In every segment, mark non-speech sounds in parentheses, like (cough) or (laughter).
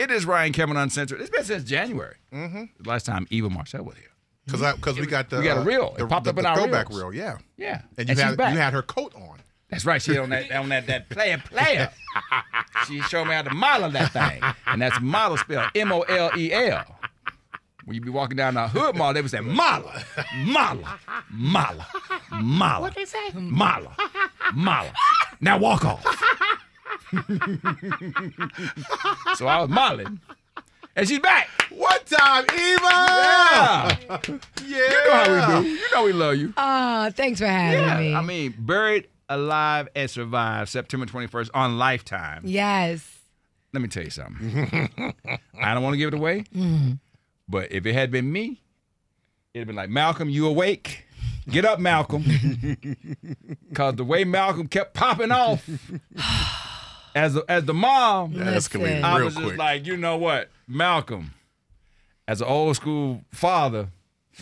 It is Ryan Cameron Uncensored. It's been since January. Mm-hmm. Last time Eva Marcel was here. Because because we got the we got a uh, reel. it popped the, up in the our throwback reels. reel. Yeah. Yeah. And you and had you had her coat on. That's right. She on that on that that player player. (laughs) she showed me how to model that thing, and that's model spelled M O L E L. When you be walking down the hood mall, they would say mala, mala, mala, mala. What they say? Mala, mala. Now walk off. (laughs) so I was modeling. And she's back. What time, Eva? Yeah. yeah. You know how we do. You know we love you. Oh, thanks for having yeah. me. I mean, buried, alive, and survived September 21st on Lifetime. Yes. Let me tell you something. (laughs) I don't want to give it away, mm. but if it had been me, it'd have been like, Malcolm, you awake? Get up, Malcolm. Because (laughs) the way Malcolm kept popping off. (sighs) (sighs) (sighs) as a, as the mom, I was just like, you know what, Malcolm, as an old school father,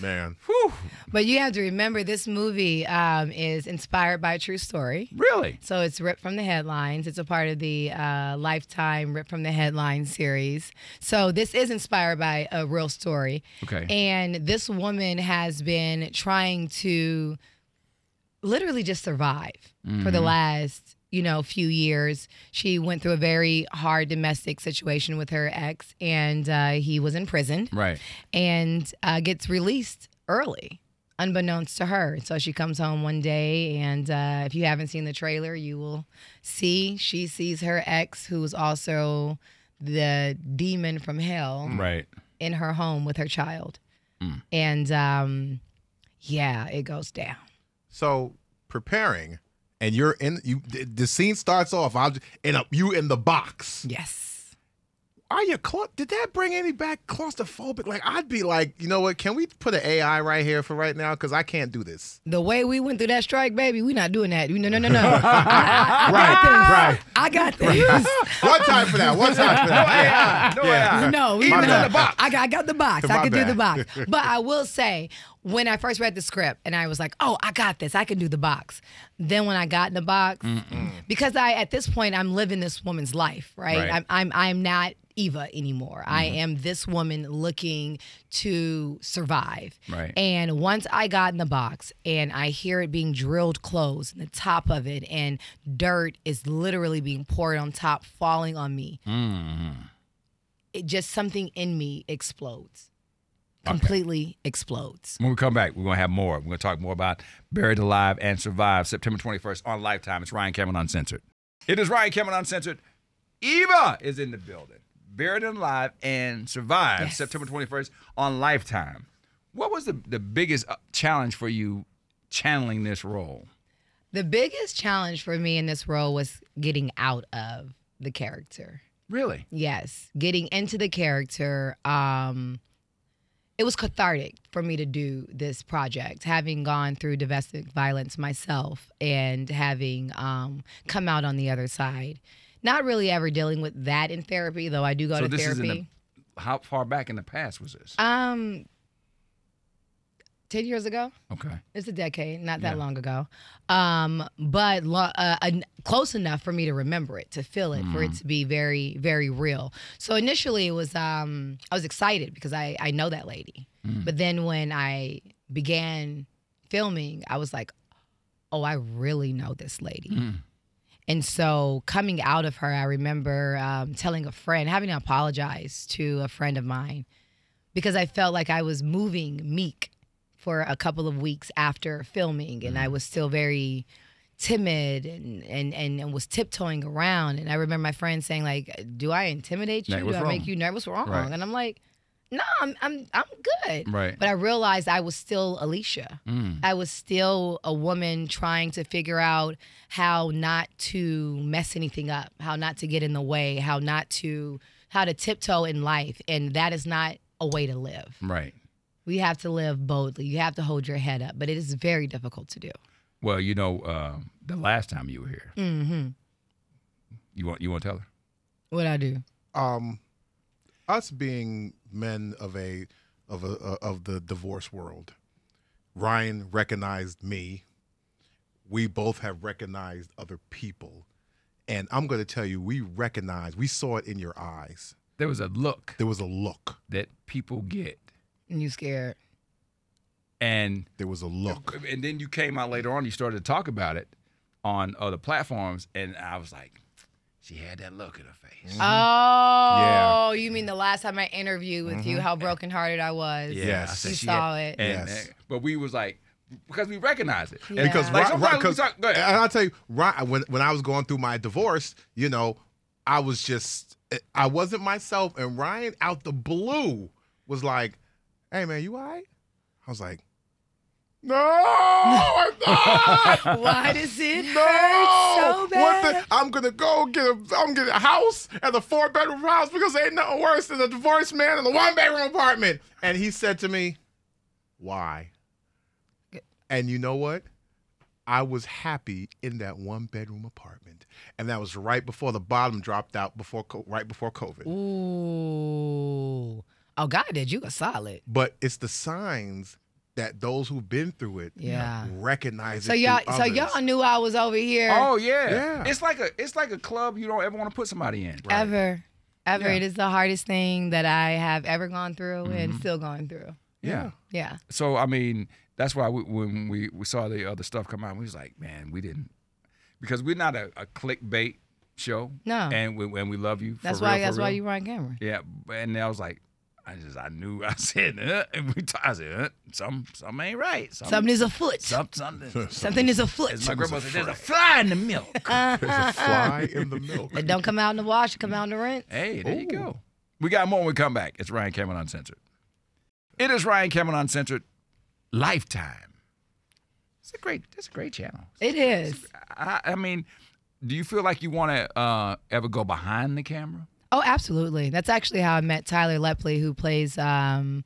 man. Whew. But you have to remember this movie um, is inspired by a true story. Really? So it's ripped from the headlines. It's a part of the uh, Lifetime Ripped from the Headlines series. So this is inspired by a real story. Okay. And this woman has been trying to literally just survive mm -hmm. for the mm-hmm. last you know, few years. She went through a very hard domestic situation with her ex, and uh, he was in prison. Right. And uh, gets released early, unbeknownst to her. So she comes home one day, and uh, if you haven't seen the trailer, you will see she sees her ex, who's also the demon from hell, right, in her home with her child, mm. and um, yeah, it goes down. So preparing and you're in you the scene starts off I'm, and you in the box. Yes are you cla? did that bring any back claustrophobic like i'd be like you know what can we put an ai right here for right now because i can't do this the way we went through that strike baby we not doing that no no no no (laughs) I, I, I right right i got this right. (laughs) one time for that one time for that (laughs) no ai no yeah. no even no. the box I got, I got the box My i can do the box but i will say when i first read the script and i was like oh i got this i can do the box then when i got in the box Mm-mm. because i at this point i'm living this woman's life right, right. I'm, I'm i'm not Eva anymore. Mm-hmm. I am this woman looking to survive. Right. And once I got in the box and I hear it being drilled closed and the top of it and dirt is literally being poured on top, falling on me. Mm-hmm. It just something in me explodes. Okay. completely explodes. When we come back, we're going to have more. We're going to talk more about Buried Alive and Survive September 21st on Lifetime. It's Ryan Cameron Uncensored. It is Ryan Cameron Uncensored. Eva is in the building. Buried Alive and Survive yes. September 21st on Lifetime. What was the, the biggest uh, challenge for you channeling this role? The biggest challenge for me in this role was getting out of the character. Really? Yes, getting into the character. Um, it was cathartic for me to do this project, having gone through domestic violence myself and having um, come out on the other side. Not really ever dealing with that in therapy, though I do go so to this therapy. Is in the, how far back in the past was this? Um, 10 years ago. Okay. It's a decade, not that yeah. long ago. Um, but lo- uh, close enough for me to remember it, to feel it, mm. for it mm. to be very, very real. So initially it was, um, I was excited because I, I know that lady. Mm. But then when I began filming, I was like, oh, I really know this lady. Mm. And so coming out of her, I remember um, telling a friend, having to apologize to a friend of mine because I felt like I was moving meek for a couple of weeks after filming and I mm. was still very timid and, and, and, and was tiptoeing around. And I remember my friend saying like, do I intimidate you? do I wrong? make you nervous? Wrong. Right. And I'm like, no, I'm I'm I'm good. Right. But I realized I was still Alicia. Mm. I was still a woman trying to figure out how not to mess anything up, how not to get in the way, how not to how to tiptoe in life, and that is not a way to live. Right. We have to live boldly. You have to hold your head up, but it is very difficult to do. Well, you know, uh, the last time you were here, mm -hmm. you want you want to tell her what I do. Um, us being men of a of a uh, of the divorce world. Ryan recognized me. We both have recognized other people. And I'm going to tell you, we recognize, we saw it in your eyes. There was a look. There was a look that people get. And you scared. And there was a look. And then you came out later on, you started to talk about it on other platforms. And I was like, she had that look in her face. Mm-hmm. Oh, yeah. you mean the last time I interviewed with mm-hmm. you, how brokenhearted I was. Yeah, yes. she saw had, it. And, yes. And, but we was like, because we recognize it. Yeah. Because like, Ron, Ron, talk, and I'll tell you, Ron, when when I was going through my divorce, you know, I was just I wasn't myself, and Ryan out the blue was like, "Hey man, you all right?" I was like, no, I'm not. (laughs) Why does it no! hurt so bad? The, I'm gonna go get a get a house and a four bedroom house because there ain't nothing worse than a divorced man in a one bedroom apartment. And he said to me, "Why?" And you know what? I was happy in that one bedroom apartment, and that was right before the bottom dropped out before right before COVID. Ooh, oh God, did you a solid? But it's the signs that those who've been through it yeah. recognize so it. Y'all, so y'all knew I was over here. Oh yeah. yeah. It's like a it's like a club you don't ever want to put somebody in. Right? Ever. Ever. Yeah. It is the hardest thing that I have ever gone through mm-hmm. and still going through. Yeah. Yeah. So I mean, that's why we, when we, we saw the other stuff come out, we was like, man, we didn't because we're not a, a clickbait show. No. And we and we love you. That's real, why that's real. why you were on camera. Yeah. And I was like, I just I knew (laughs) I said uh, every time I said uh, some some ain't right. something is afoot. Some, something (laughs) something is afoot. foot. my grandmother said, "There's a fly in the milk." (laughs) There's a fly in the milk. It don't come out in the wash. It come out in the rinse. Hey, there Ooh. you go. We got more when we come back. It's Ryan Cameron Uncensored. It is Ryan Cameron Uncensored. Lifetime. It's a great. It's a great channel. It is. I, I mean, do you feel like you want to uh, ever go behind the camera? Oh, absolutely. That's actually how I met Tyler Lepley, who plays um,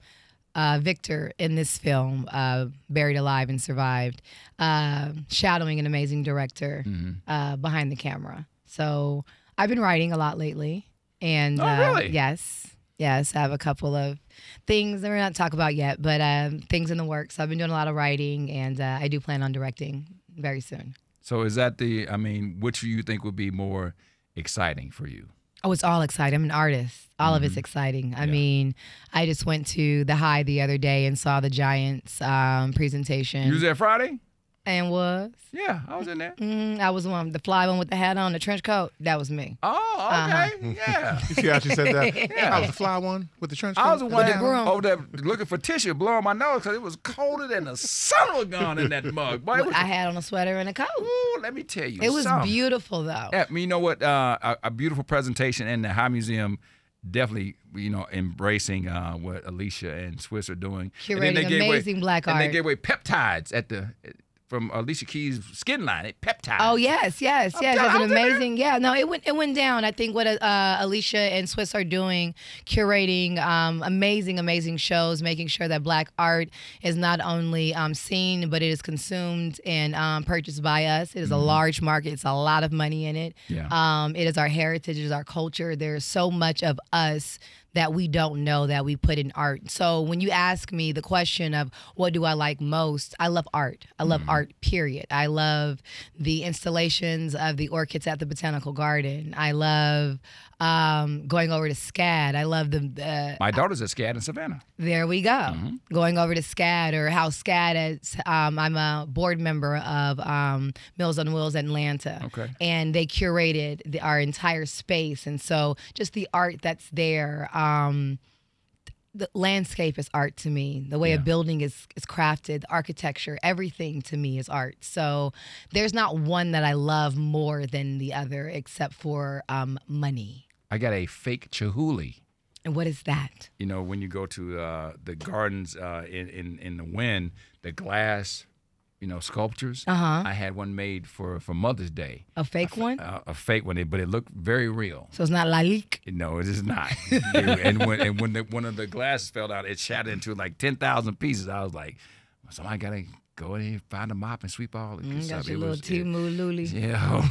uh, Victor in this film, uh, Buried Alive and Survived, uh, shadowing an amazing director mm-hmm. Uh, behind the camera. So I've been writing a lot lately. And oh, uh, really? yes, yes, I have a couple of things that we're not talk about yet, but um, things in the works. So I've been doing a lot of writing, and uh, I do plan on directing very soon. So is that the? I mean, which you think would be more exciting for you? Oh, it's all exciting. I'm an artist. All mm-hmm. of it's mm-hmm. exciting. I mean, I just went to the High the other day and saw the Giants um, presentation. You was there Friday? And was. Yeah, I was in there. Mm, I was one, the fly one with the hat on, the trench coat. That was me. Oh, okay. Uh-huh. Yeah. (laughs) you see how she said that? Yeah. (laughs) I was the fly one with the trench coat. I was the one the over there looking for tissue, blowing my nose because it was colder than the sun was gone in that mug. Boy, was... I had on a sweater and a coat. Ooh, let me tell you. It was something. beautiful, though. Yeah, you know what? Uh, a, a, beautiful presentation in the High Museum definitely you know embracing uh, what Alicia and Swiss are doing. Curating and then they amazing away, black and art. And they gave away peptides at the from Alicia Keys' skin line, it peptide. Oh yes, yes, yes. That's an amazing. Yeah, no, it went it went down. I think what uh, uh, Alicia and Swiss are doing, curating um, amazing, amazing shows, making sure that Black art is not only um, seen but it is consumed and um, purchased by us. It is mm. a mm-hmm. large market. It's a lot of money in it. Yeah. Um, it is our heritage. It is our culture. There's so much of us that we don't know that we put in art. So when you ask me the question of what do I like most, I love art. I love mm-hmm. art, period. I love the installations of the orchids at the Botanical Garden. I love um, going over to SCAD. I love the. Uh, My daughter's at SCAD in Savannah. There we go. Mm-hmm. Going over to SCAD or how SCAD is. Um, I'm a board member of um, Mills on Wheels Atlanta. Okay. And they curated the, our entire space. And so just the art that's there. Um, um, the landscape is art to me. The way yeah. a building is is crafted, architecture, everything to me is art. So there's not one that I love more than the other, except for um, money. I got a fake chihuly. And what is that? You know, when you go to uh, the gardens uh, in, in in the wind, the glass you know, sculptures. Uh-huh. I had one made for, for Mother's Day. A fake a, one? A, a, fake one, but it looked very real. So it's not lalique? No, it is not. (laughs) and when, and when the, one of the glasses fell out, it shattered into like 10,000 pieces. I was like, somebody got to go in and find a mop and sweep all the mm, up. Your it little Timu Luli. Yeah.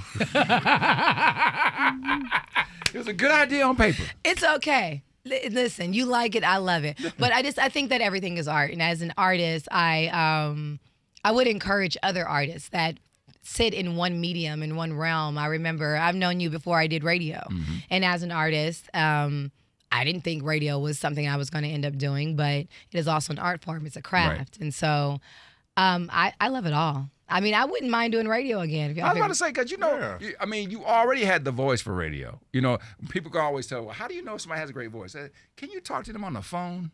(laughs) it was a good idea on paper. It's okay. Listen, you like it, I love it. (laughs) But I just I think that everything is art, and as an artist, I um I would encourage other artists that sit in one medium in one realm. I remember I've known you before I did radio, mm-hmm. and as an artist, um, I didn't think radio was something I was going to end up doing, but it is also an art form. It's a craft, right. and so um, I, I love it all. I mean, I wouldn't mind doing radio again. If y'all I was about to say because you know, yeah. you, I mean, you already had the voice for radio. You know, people can always tell, well, how do you know somebody has a great voice? Uh, can you talk to them on the phone?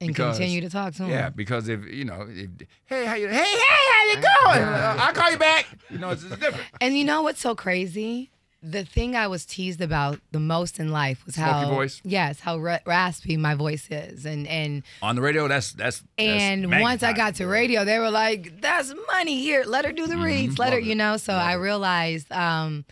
and because, continue to talk to him. Yeah, because if you know, if, hey, how you, hey, hey, how you going? Uh, I'll call you back. You know, it's, it's different. And you know what's so crazy? The thing I was teased about the most in life was how Smoky voice. yes, how raspy my voice is, and and on the radio, that's that's. And once I got to radio, they were like, "That's money here. Let her do the reads. Mm -hmm. Let Love her, it. Mm-hmm. you know." So Love I realized. um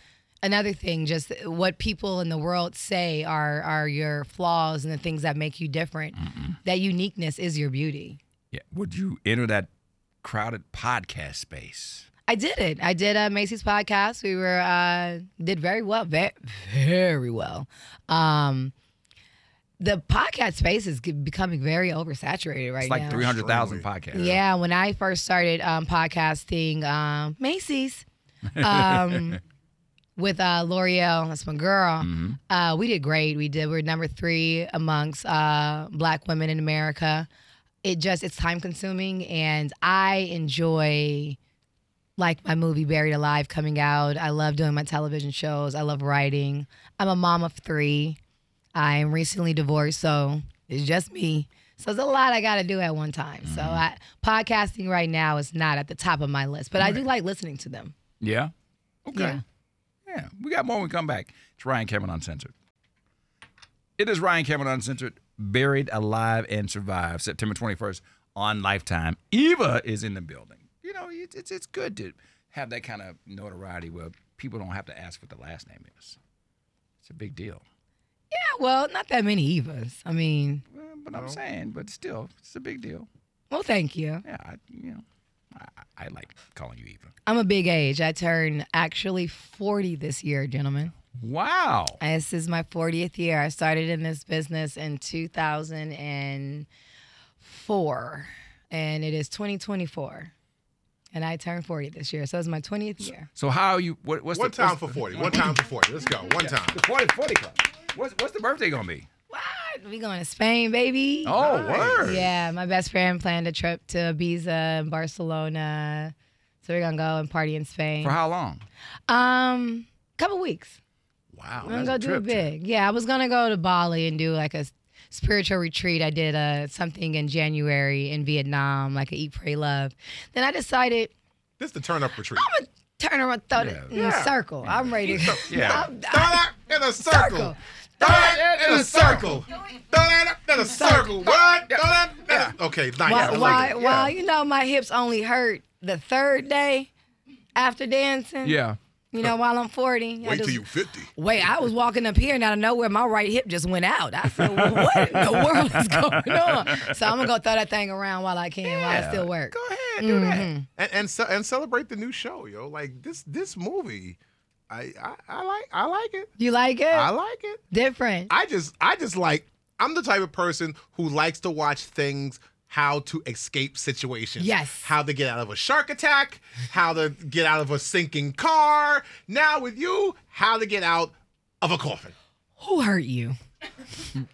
another thing, just what people in the world say are are your flaws and the things that make you different. mm That uniqueness is your beauty. Yeah. Would you enter that crowded podcast space? I did it. I did a uh, Macy's podcast. We were uh, did very well, very, very well. Um, the podcast space is becoming very oversaturated right it's like now. Like three hundred thousand podcasts. Yeah, when I first started um, podcasting, um, Macy's. Um, (laughs) with uh, L'Oreal. That's my girl. Mm-hmm. Uh, we did great. We did. We are number three amongst uh, Black women in America. It just it's time consuming, and I enjoy like my movie Buried Alive coming out. I love doing my television shows. I love writing. I'm a mom of three. I am recently divorced, so it's just me. So it's a lot I got to do at one time. Mm-hmm. So I, podcasting right now is not at the top of my list, but I do like listening to them. Yeah. Okay. Yeah. Yeah, we got more when we come back. It's Ryan Cameron Uncensored. It is Ryan Cameron Uncensored, buried, alive, and survived, September 21st on Lifetime. Eva is in the building. You know, it's, it's, it's good to have that kind of notoriety where people don't have to ask what the last name is. It's a big deal. Yeah, well, not that many Evas. I mean, well, but I'm saying, but still, it's a big deal. Well, thank you. Yeah, I, you know. I, I like calling you Eva. I'm a big age. I turned actually 40 this year, gentlemen. Wow. This is my 40th year. I started in this business in 2004, and it is 2024. And I turned 40 this year, so it's my 20th year. So, how are you? What, what's one the, time for 40? One time for 40. Let's go. One yeah. time. The 40, 40 club. What's, what's the birthday going to be? what? We going to Spain, baby. Oh, nice. word. Yeah, my best friend planned a trip to Ibiza and Barcelona. So we're gonna go and party in Spain. For how long? Um, couple weeks. Wow. I'm gonna go a do it big. Trip. Yeah, I was gonna go to Bali and do like a spiritual retreat. I did a uh, something in January in Vietnam, like a eat, pray, love. Then I decided This is the turn up retreat. I'm a turn around, throw yeah. it in yeah. a circle. I'm ready to yeah. (laughs) I'm, I'm, in a circle. circle in a circle. in a circle. What? Okay, nice. While, you know my hips only hurt the third day after dancing. Yeah. You know, while I'm 40. Wait I just, till you 50. Wait, I was walking up here and out of nowhere, my right hip just went out. I said, what in the world is going on? So I'm going to go throw that thing around while I can, yeah, while I still work. Go ahead, do mm -hmm. that. Mm-hmm. And, and, and celebrate the new show, yo. Like, this this movie I, I, like I like it. You like it? I like it. Different. I just I just like I'm the type of person who likes to watch things how to escape situations. Yes. How to get out of a shark attack, how to get out of a sinking car. Now with you, how to get out of a coffin. Who hurt you?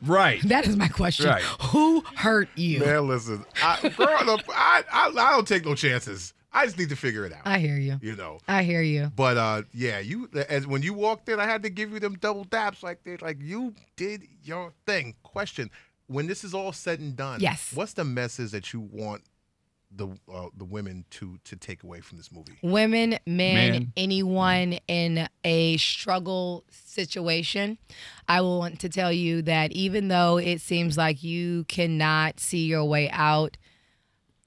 Right. That is my question. Right. Who hurt you? Man, listen, I, growing up, I, I, I don't take no chances. I just need to figure it out. I hear you. You know. I hear you. But uh, yeah, you as when you walked in, I had to give you them double daps like they like you did your thing. Question: When this is all said and done, yes, what's the message that you want the uh, the women to to take away from this movie? Women, men, anyone in a struggle situation, I will want to tell you that even though it seems like you cannot see your way out,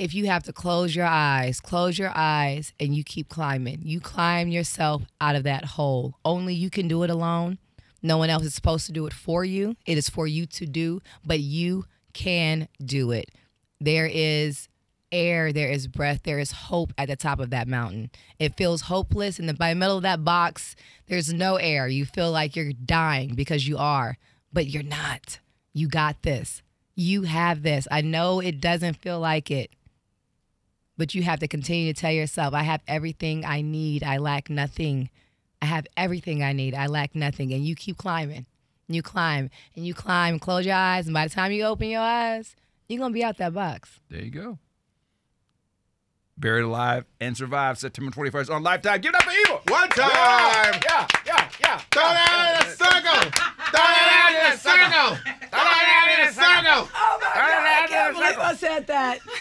if you have to close your eyes, close your eyes and you keep climbing. You climb yourself out of that hole. Only you can do it alone. No one else is supposed to do it for you. It is for you to do, but you can do it. There is air, there is breath, there is hope at the top of that mountain. It feels hopeless, and by the middle of that box, there's no air. You feel like you're dying because you are, but you're not. You got this. You have this. I know it doesn't feel like it. But you have to continue to tell yourself, I have everything I need. I lack nothing. I have everything I need. I lack nothing. And you keep climbing. And you climb and you climb. Close your eyes. And by the time you open your eyes, you're going to be out that box. There you go. Buried Alive and Survive September 21st on Lifetime. Give it up for Evil. One time. Yeah, yeah, yeah. Throw that in a (laughs) circle. Throw that in a circle. Throw that in a circle. Oh my God. I can't believe I said that.